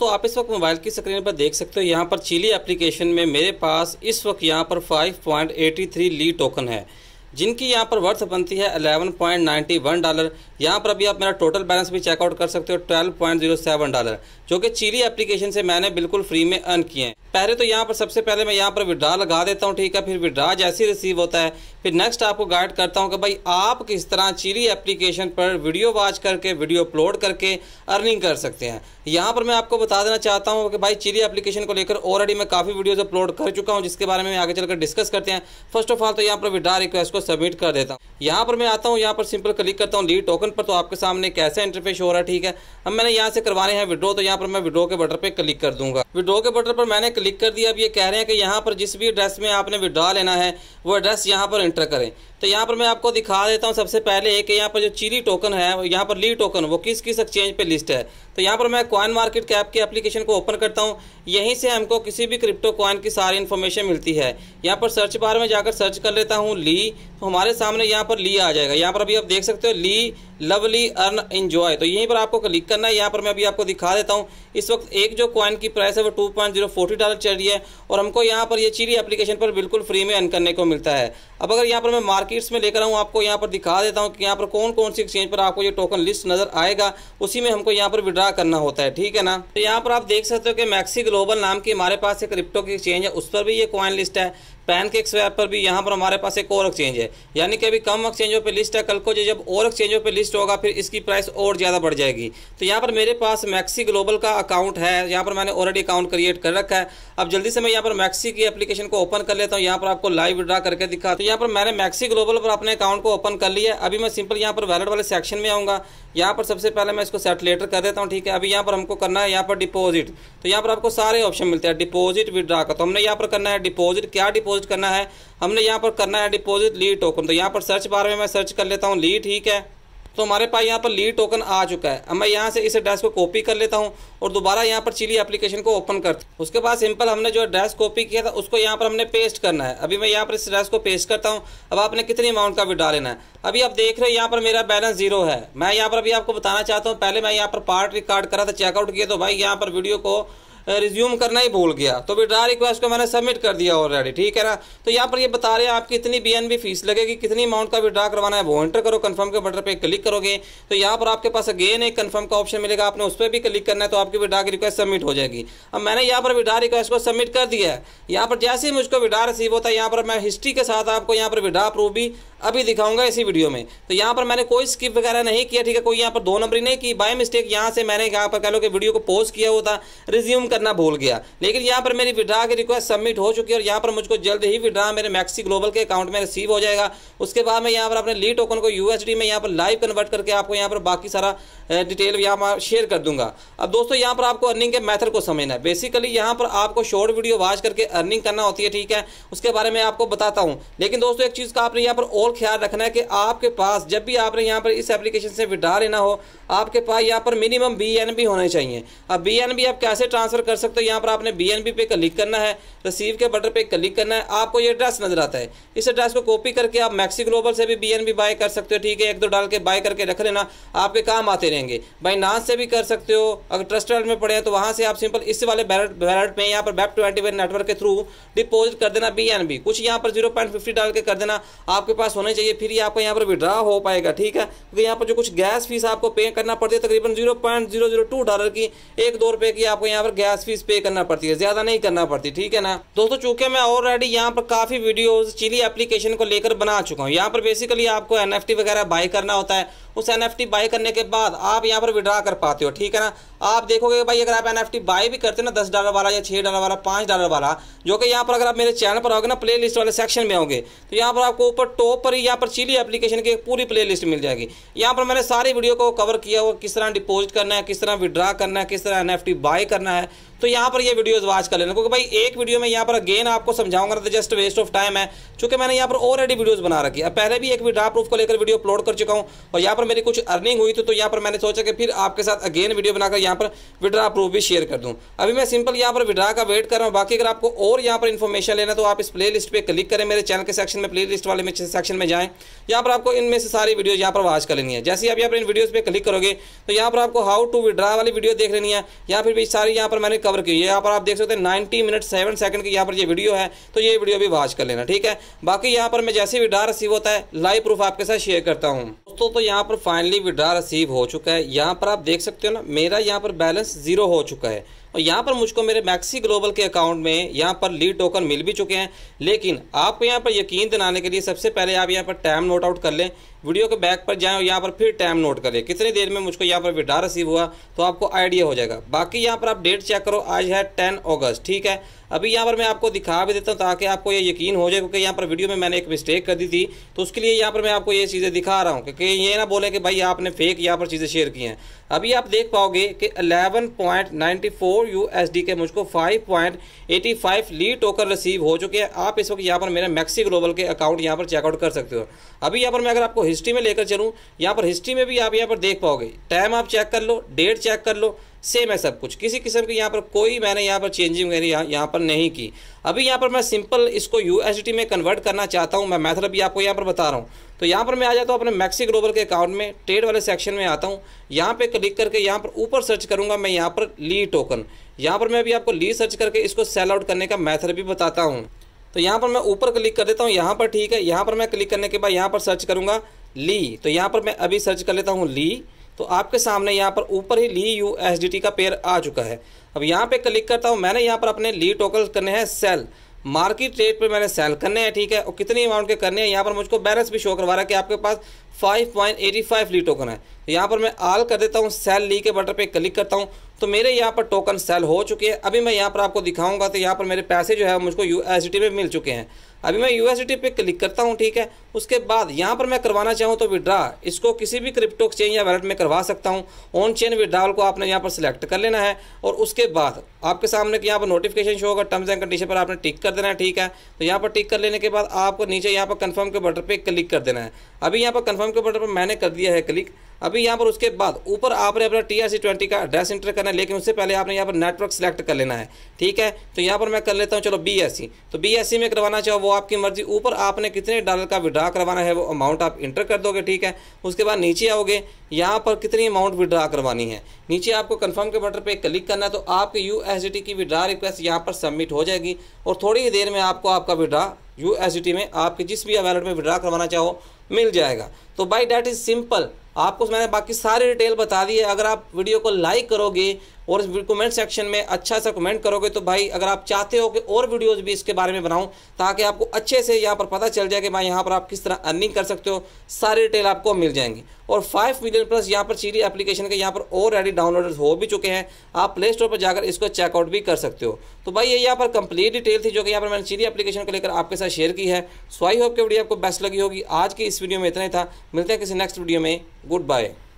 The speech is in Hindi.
दोस्तों आप इस वक्त मोबाइल की स्क्रीन पर देख सकते हो यहाँ पर चिली एप्लीकेशन में मेरे पास इस वक्त यहाँ पर 5.83 ली टोकन है जिनकी यहाँ पर वर्थ बनती है 11.91 डॉलर यहाँ पर अभी आप मेरा टोटल बैलेंस भी चेकआउट कर सकते हो twelve point zero seven dollar जो कि चीली एप्लीकेशन से मैंने बिल्कुल फ्री में अर्न किए हैं पहले तो यहाँ पर सबसे पहले मैं यहाँ पर विड्रा लगा देता हूँ ठीक है फिर विड्रा जैसे रिसीव होता है फिर नेक्स्ट आपको गाइड करता हूँ कि भाई आप किस तरह चीली एप्लीकेशन पर वीडियो वॉच करके वीडियो अपलोड करके अर्निंग कर सकते हैं यहाँ पर मैं आपको बता देना चाहता हूँ कि भाई चीली एप्लीकेशन को लेकर ऑलरेडी मैं काफ़ी वीडियोज़ अपलोड कर चुका हूँ जिसके बारे में आगे चलकर डिस्कस करते हैं फर्स्ट ऑफ ऑल तो यहाँ पर विड्रा रिक्वेस्ट को सबमिट कर देता हूँ यहाँ पर मैं आता हूँ यहाँ पर सिंपल क्लिक करता हूँ लीड टोकन ऑप्शन पर तो आपके सामने कैसे इंटरफेस हो रहा है ठीक है अब मैंने यहाँ से करवाने हैं विड्रो तो यहाँ पर मैं विड्रो के बटन पर क्लिक कर दूंगा विड्रो के बटन पर मैंने क्लिक कर दिया अब ये कह रहे हैं कि यहाँ पर जिस भी एड्रेस में आपने विड्रा लेना है वो एड्रेस यहाँ पर इंटर करें तो यहाँ पर मैं आपको दिखा देता हूँ सबसे पहले एक यहाँ पर जो चीली टोकन है यहाँ पर ली टोकन वो किस किस एक्सचेंज पर लिस्ट है तो यहाँ पर मैं कॉइन मार्केट कैप के एप्लीकेशन को ओपन करता हूँ यहीं से हमको किसी भी क्रिप्टो कॉइन की सारी इन्फॉर्मेशन मिलती है यहाँ पर सर्च बार में जाकर सर्च कर लेता हूँ ली तो हमारे सामने यहाँ पर ली आ जाएगा यहाँ पर अभी आप देख सकते हो ली लवली अर्न इन्जॉय तो यहीं पर आपको क्लिक करना है यहाँ पर मैं अभी आपको दिखा देता हूँ इस वक्त एक जो कॉइन की प्राइस है वो two point zero forty dollar चल रही है और हमको यहाँ पर ये चीरी एप्लीकेशन पर बिल्कुल फ्री में अर्न करने को मिलता है अब अगर यहाँ पर मैं मार्केट्स में लेकर आऊँ आपको यहाँ पर दिखा देता हूँ कि यहाँ पर कौन कौन सी एक्सचेंज पर आपको ये टोकन लिस्ट नजर आएगा उसी में हमको यहाँ पर विड्रा विड्रा करना होता है ठीक है ना तो यहाँ पर आप देख सकते हो कि मैक्सी ग्लोबल नाम की हमारे पास एक क्रिप्टो की एक्सचेंज है उस पर भी ये क्वाइन लिस्ट है पैन के स्वैप पर भी यहाँ पर हमारे पास एक और एक्सचेंज है यानी कि अभी कम एक्सचेंजों पे लिस्ट है कल को जब और एक्सचेंजों पे लिस्ट होगा फिर इसकी प्राइस और ज़्यादा बढ़ जाएगी तो यहाँ पर मेरे पास मैक्सी ग्लोबल का अकाउंट है यहाँ पर मैंने ऑलरेडी अकाउंट क्रिएट कर रखा है अब जल्दी से मैं यहाँ पर मैक्सी की एप्लीकेशन को ओपन कर लेता हूँ यहाँ पर आपको लाइव विड्रा करके दिखा तो यहाँ पर मैंने मैक्सी ग्लोबल पर अपने अकाउंट को ओपन कर लिया अभी मैं सिंपल यहाँ पर वैलेट वाले सेक्शन में आऊँगा यहाँ पर सबसे पहले मैं इसको सेट लेटर कर देता हूँ ठीक है अभी यहाँ पर हमको करना है यहाँ पर डिपॉजिट तो यहाँ पर आपको सारे ऑप्शन मिलते हैं डिपॉजिट विड्रा का तो हमने यहाँ पर करना है डिपॉजिट क्या डिपॉजिट करना है हमने यहाँ पर करना है डिपॉजिट ली टोकन तो यहाँ पर सर्च बारे में मैं सर्च कर लेता हूँ ली ठीक है तो हमारे पास यहाँ पर लीड टोकन आ चुका है अब मैं यहाँ से इस एड्रेस को कॉपी कर लेता हूँ और दोबारा यहाँ पर चिली एप्लीकेशन को ओपन करता हूँ उसके बाद सिंपल हमने जो एड्रेस कॉपी किया था उसको यहाँ पर हमने पेस्ट करना है अभी मैं यहाँ पर इस एड्रेस को पेस्ट करता हूँ अब आपने कितनी अमाउंट का विड्रा लेना है अभी आप देख रहे हो यहाँ पर मेरा बैलेंस जीरो है मैं यहाँ पर अभी आपको बताना चाहता हूँ पहले मैं यहाँ पर पार्ट रिकॉर्ड करा था चेकआउट किया तो भाई यहाँ पर वीडियो को रिज्यूम करना ही भूल गया तो विड्रा रिक्वेस्ट को मैंने सबमिट कर दिया ऑलरेडी ठीक है ना तो यहाँ पर ये बता रहे हैं आपकी इतनी बी फीस लगेगी कितनी अमाउंट का विड्रा करवाना है वो एंटर करो कन्फर्म के बटन पर क्लिक करोगे तो यहाँ पर आपके पास अगेन एक कन्फर्म का ऑप्शन मिलेगा आपने उस पर भी क्लिक करना है तो आपकी विड्रा की रिक्वेस्ट सबमिट हो जाएगी अब मैंने यहाँ पर विड्रा रिक्वेस्ट को सबमिट कर दिया है यहाँ पर जैसे ही मुझको विड्रा रिसीव होता है यहाँ पर मैं हिस्ट्री के साथ आपको यहाँ पर विड्रा प्रूफ भी अभी दिखाऊंगा इसी वीडियो में तो यहाँ पर मैंने कोई स्किप वगैरह नहीं किया ठीक है कोई यहाँ पर दो नंबरी नहीं की बाय मिस्टेक यहाँ से मैंने यहाँ पर कह लो कि वीडियो को पोस्ट किया हुआ था रिज्यूम करना भूल गया लेकिन यहाँ पर मेरी विड्रा की रिक्वेस्ट सबमिट हो चुकी है और यहाँ पर मुझको जल्द ही विड्रा मेरे मैक्सी ग्लोबल के अकाउंट में रिसीव हो जाएगा उसके बाद मैं यहाँ पर अपने ली टोकन को यूएसडी में यहाँ पर लाइव कन्वर्ट करके आपको यहाँ पर बाकी सारा डिटेल यहाँ पर शेयर कर दूंगा अब दोस्तों यहाँ पर आपको अर्निंग के मैथड को समझना है बेसिकली यहाँ पर आपको शॉर्ट वीडियो वाच करके अर्निंग करना होती है ठीक है उसके बारे में आपको बताता हूँ लेकिन दोस्तों एक चीज़ का आपने यहाँ पर ऑल और ख्याल रखना है कि आपके पास जब भी आपने यहाँ पर इस एप्लीकेशन से विड्रा लेना हो आपके पास यहाँ पर मिनिमम बी एन बी होने चाहिए अब बी एन बी आप कैसे ट्रांसफ़र कर सकते हो यहाँ पर आपने बी एन बी पे क्लिक करना है रिसीव के बटन पे क्लिक करना है आपको ये एड्रेस नज़र आता है इस एड्रेस को कॉपी करके आप मैक्सी ग्लोबल से भी बी एन बी बाय कर सकते हो ठीक है एक दो डाल के बाय करके रख लेना आपके काम आते रहेंगे बाइनास से भी कर सकते हो अगर ट्रस्ट में पड़े हैं तो वहाँ से आप सिंपल इस वाले बैलेट में यहाँ पर बैप ट्वेंटी नेटवर्क के थ्रू डिपोजिट कर देना बी एन बी कुछ यहाँ पर जीरो पॉइंट फिफ्टी डाल के कर देना आपके पास होने चाहिए फिर ही आपका यहाँ पर विड्रा हो पाएगा ठीक है क्योंकि यहाँ पर जो कुछ गैस फीस आपको पे करना पड़ती है तकरीबन zero point zero zero two dollar की एक दो रुपए की आपको यहाँ पर गैस फीस पे करना पड़ती है ज्यादा नहीं करना पड़ती ठीक है ना दोस्तों चूंकि मैं ऑलरेडी यहाँ पर काफी वीडियो चिली एप्लीकेशन को लेकर बना चुका हूँ यहाँ पर बेसिकली आपको एन वगैरह बाय करना होता है उस एन बाय करने के बाद आप यहाँ पर विड्रा कर पाते हो ठीक है ना आप देखोगे भाई अगर आप एन बाई भी करते हो ना दस डॉलर वाला या छः डॉलर वाला पाँच डॉलर वाला जो कि यहाँ पर अगर आप मेरे चैनल पर आओगे ना प्ले लिस्ट वाले सेक्शन में होंगे तो यहाँ पर आपको ऊपर टॉप पर यहाँ पर चिली एप्लीकेशन की पूरी प्ले लिस्ट मिल जाएगी यहाँ पर मैंने सारी वीडियो को कवर किया हुआ किस तरह डिपोजिट करना है किस तरह विड्रा करना है किस तरह एन बाय करना है तो यहाँ पर ये वीडियोज़ वॉच कर लेना क्योंकि भाई एक वीडियो में यहाँ पर अगेन आपको समझाऊंगा तो जस्ट वेस्ट ऑफ टाइम है चूंकि मैंने यहाँ पर ऑलरेडी वीडियोज़ बना रखी है पहले भी एक विड्रा प्रूफ को लेकर वीडियो अपलोड कर चुका हूँ और यहाँ पर मेरी कुछ अर्निंग हुई थी तो यहाँ पर मैंने सोचा कि फिर आपके साथ अगेन वीडियो बनाकर यहाँ पर विड्रा प्रूफ भी शेयर कर दूँ अभी मैं सिंपल यहाँ पर विड्रा का वेट कर रहा हूँ बाकी अगर आपको और यहाँ पर इन्फॉर्मेशन लेना तो आप इस प्ले लिस्ट पर क्लिक करें मेरे चैनल के सेक्शन में प्ले लिस्ट वाले सेक्शन में जाएँ यहाँ पर आपको इनमें से सारी वीडियो यहाँ पर वॉच कर लेनी है जैसे आप यहाँ पर इन वीडियोज़ पर क्लिक करोगे तो यहाँ पर आपको हाउ टू विड्रा वाली वीडियो देख लेनी है या फिर भी सारी यहाँ पर मैंने कवर की यहाँ पर आप देख सकते हैं नाइन्टी मिनट सेवन सेकंड की यहाँ पर ये वीडियो है तो ये वीडियो भी वॉच कर लेना ठीक है बाकी यहाँ पर मैं जैसे विड्रा रिसीव होता है लाइव प्रूफ आपके साथ शेयर करता हूँ दोस्तों तो यहाँ पर फाइनली विड्रा रिसीव हो चुका है यहाँ पर आप देख सकते हो ना मेरा यहाँ पर बैलेंस जीरो हो चुका है और यहाँ पर मुझको मेरे मैक्सी ग्लोबल के अकाउंट में यहाँ पर लीड टोकन मिल भी चुके हैं लेकिन आपको यहाँ पर यकीन दिलाने के लिए सबसे पहले आप यहाँ पर टाइम नोट आउट कर लें वीडियो के बैक पर जाएं और यहाँ पर फिर टाइम नोट करें कितनी देर में मुझको यहाँ पर विड्रा रिसीव हुआ तो आपको आइडिया हो जाएगा बाकी यहाँ पर आप डेट चेक करो आज है टेन ऑगस्ट ठीक है अभी यहाँ पर मैं आपको दिखा भी देता हूँ ताकि आपको ये यकीन हो जाए क्योंकि यहाँ पर वीडियो में मैंने एक मिस्टेक कर दी थी तो उसके लिए यहाँ पर मैं आपको ये चीज़ें दिखा रहा हूँ क्योंकि ये ना बोले कि भाई आपने फेक यहाँ पर चीज़ें शेयर की हैं अभी आप देख पाओगे कि eleven point ninety four four U S D के मुझको फाइव पॉइंट एटी फाइव ली टोकर रिसीव हो चुके हैं आप इस वक्त यहाँ पर मेरे मैक्सी ग्लोबल के अकाउंट यहाँ पर चेकआउट कर सकते हो अभी यहाँ पर मैं अगर आपको हिस्ट्री में लेकर चलूँ यहाँ पर हिस्ट्री में भी आप यहाँ पर देख पाओगे टाइम आप चेक कर लो डेट चेक कर लो सेम है सब कुछ किसी किस्म की यहाँ पर कोई मैंने यहाँ पर चेंजिंग वगैरह यहाँ पर नहीं की अभी यहाँ पर मैं सिंपल इसको यू में कन्वर्ट करना चाहता हूँ मैं मैथड अभी आपको यहाँ पर बता रहा हूँ तो यहाँ पर मैं आ जाता हूँ अपने मैक्सी ग्लोबल के अकाउंट में ट्रेड वाले सेक्शन में आता हूँ यहाँ पर क्लिक करके यहाँ पर ऊपर सर्च करूँगा मैं यहाँ पर ली टोकन यहाँ पर मैं अभी आपको ली सर्च करके इसको सेल आउट करने का मैथड भी बताता हूँ तो यहाँ पर मैं ऊपर क्लिक कर देता हूँ यहाँ पर ठीक है यहाँ पर मैं क्लिक करने के बाद यहाँ पर सर्च करूँगा ली तो यहाँ पर मैं अभी सर्च कर लेता हूँ ली तो आपके सामने यहाँ पर ऊपर ही ली यू एस का पेयर आ चुका है अब यहाँ पे क्लिक करता हूँ मैंने यहाँ पर अपने ली टोकल करने हैं सेल मार्केट रेट पे मैंने सेल करने हैं ठीक है और कितनी अमाउंट के करने हैं यहाँ पर मुझको बैलेंस भी शो करवा रहा है कि आपके पास 5.85 ली टोकन है तो यहाँ पर मैं आल कर देता हूँ सेल ली के बटन पे क्लिक करता हूँ तो मेरे यहाँ पर टोकन सेल हो चुके हैं अभी मैं यहाँ पर आपको दिखाऊंगा तो यहाँ पर मेरे पैसे जो है मुझको यू में मिल चुके हैं अभी मैं यू एस पे क्लिक करता हूँ ठीक है उसके बाद यहाँ पर मैं करवाना चाहूँ तो विड्रा इसको किसी भी क्रिप्टो एक्सचेंज या वैलेट में करवा सकता हूँ ऑन चेन विड्रावल को आपने यहाँ पर सिलेक्ट कर लेना है और उसके बाद आपके सामने यहाँ पर नोटिफिकेशन शो होगा टर्म्स एंड कंडीशन पर आपने टिक कर देना है ठीक है तो यहाँ पर टिक कर लेने के बाद आपको नीचे यहाँ पर कन्फर्म के बटन पर क्लिक कर देना है अभी यहाँ पर कन्फर्म के बटन पर मैंने कर दिया है क्लिक अभी यहाँ पर उसके बाद ऊपर आपने अपना टी आर सी ट्वेंटी का एड्रेस इंटर करना है लेकिन उससे पहले आपने यहाँ पर नेटवर्क सेलेक्ट कर लेना है ठीक है तो यहाँ पर मैं कर लेता हूँ चलो बी एस सी तो बी एस सी में करवाना चाहो वो आपकी मर्जी ऊपर आपने कितने डॉलर का विड्रा करवाना है वो अमाउंट आप इंटर कर दोगे ठीक है उसके बाद नीचे आओगे यहाँ पर कितनी अमाउंट विड्रा करवानी है नीचे आपको कन्फर्म के बटन पर क्लिक करना है तो आपकी यू एस डी टी की विड्रा रिक्वेस्ट यहाँ पर सबमिट हो जाएगी और थोड़ी ही देर में आपको आपका withdraw U S D T में आपके जिस भी वैलेट में विड्रा करवाना चाहो मिल जाएगा तो बाई डैट इज़ सिंपल आपको मैंने बाकी सारी डिटेल बता दी है अगर आप वीडियो को लाइक करोगे और इस कमेंट सेक्शन में अच्छा सा कमेंट करोगे तो भाई अगर आप चाहते हो कि और वीडियोज़ भी इसके बारे में बनाऊँ ताकि आपको अच्छे से यहाँ पर पता चल जाए कि भाई यहाँ पर आप किस तरह अर्निंग कर सकते हो सारी डिटेल आपको मिल जाएंगी और फाइव मिलियन प्लस यहाँ पर सीरी एप्लीकेशन के यहाँ पर ऑलरेडी डाउनलोड हो भी चुके हैं आप प्ले स्टोर पर जाकर इसको चेकआउट भी कर सकते हो तो भाई ये यहाँ पर कंप्लीट डिटेल थी जो कि यहाँ पर मैंने सीरी एप्लीकेशन को लेकर आपके साथ शेयर की है सो आई होप के वीडियो आपको बेस्ट लगी होगी आज की इस वीडियो में इतना ही था मिलते हैं किसी नेक्स्ट वीडियो में गुड बाय